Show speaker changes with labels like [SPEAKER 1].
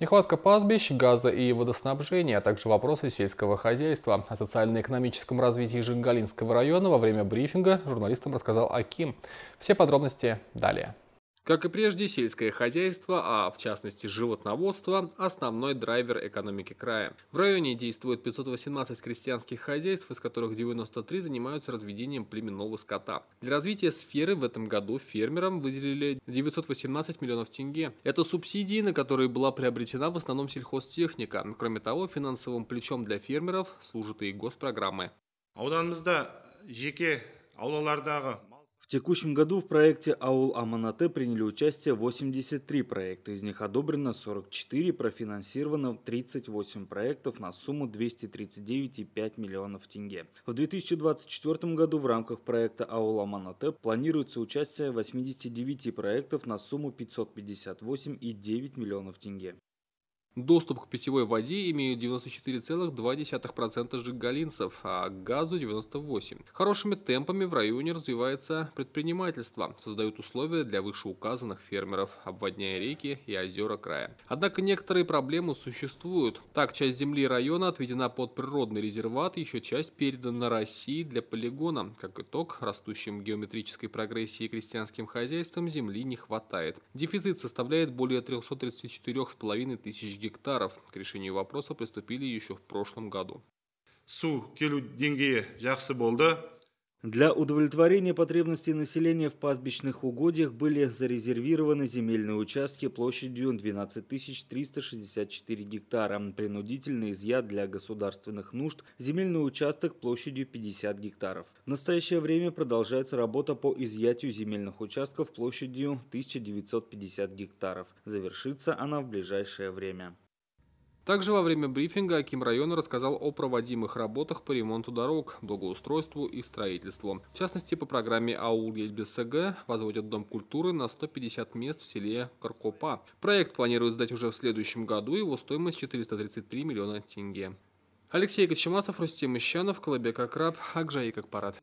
[SPEAKER 1] Нехватка пастбищ, газа и водоснабжения, а также вопросы сельского хозяйства. О социально-экономическом развитии Жингалинского района во время брифинга журналистам рассказал Аким. Все подробности далее. Как и прежде, сельское хозяйство, а в частности животноводство, основной драйвер экономики края. В районе действует 518 крестьянских хозяйств, из которых 93 занимаются разведением племенного скота. Для развития сферы в этом году фермерам выделили 918 миллионов тенге. Это субсидии, на которые была приобретена в основном сельхозтехника. Кроме того, финансовым плечом для фермеров служат и госпрограммы текущем году в
[SPEAKER 2] проекте «Аул Аманате» приняли участие 83 проекта. Из них одобрено 44, профинансировано 38 проектов на сумму 239,5 миллионов тенге. В 2024 году в рамках проекта «Аул Аманате» планируется участие 89 проектов на сумму 558,9 миллионов тенге.
[SPEAKER 1] Доступ к питьевой воде имеют 94,2% жигалинцев, а к газу 98%. Хорошими темпами в районе развивается предпринимательство, создают условия для вышеуказанных фермеров, обводняя реки и озера края. Однако некоторые проблемы существуют. Так, часть земли района отведена под природный резерват, еще часть передана России для полигона. Как итог, растущим геометрической прогрессии крестьянским хозяйствам земли не хватает. Дефицит составляет более 334,5 тысяч гектаров. К решению вопроса приступили еще в прошлом году. Су келу деньги жақсы болды.
[SPEAKER 2] Для удовлетворения потребностей населения в пастбищных угодьях были зарезервированы земельные участки площадью 12 364 гектара, принудительно изъят для государственных нужд земельный участок площадью 50 гектаров. В настоящее время продолжается работа по изъятию земельных
[SPEAKER 1] участков площадью 1950 гектаров. Завершится она в ближайшее время. Также во время брифинга Аким района рассказал о проводимых работах по ремонту дорог, благоустройству и строительству. В частности, по программе «Аул ЕБСГ» возводят Дом культуры на 150 мест в селе Каркопа. Проект планируют сдать уже в следующем году, его стоимость 433 миллиона тенге. Алексей Кочемасов, Рустем Ищанов, Колобек Акраб, Акжаик Акпарат.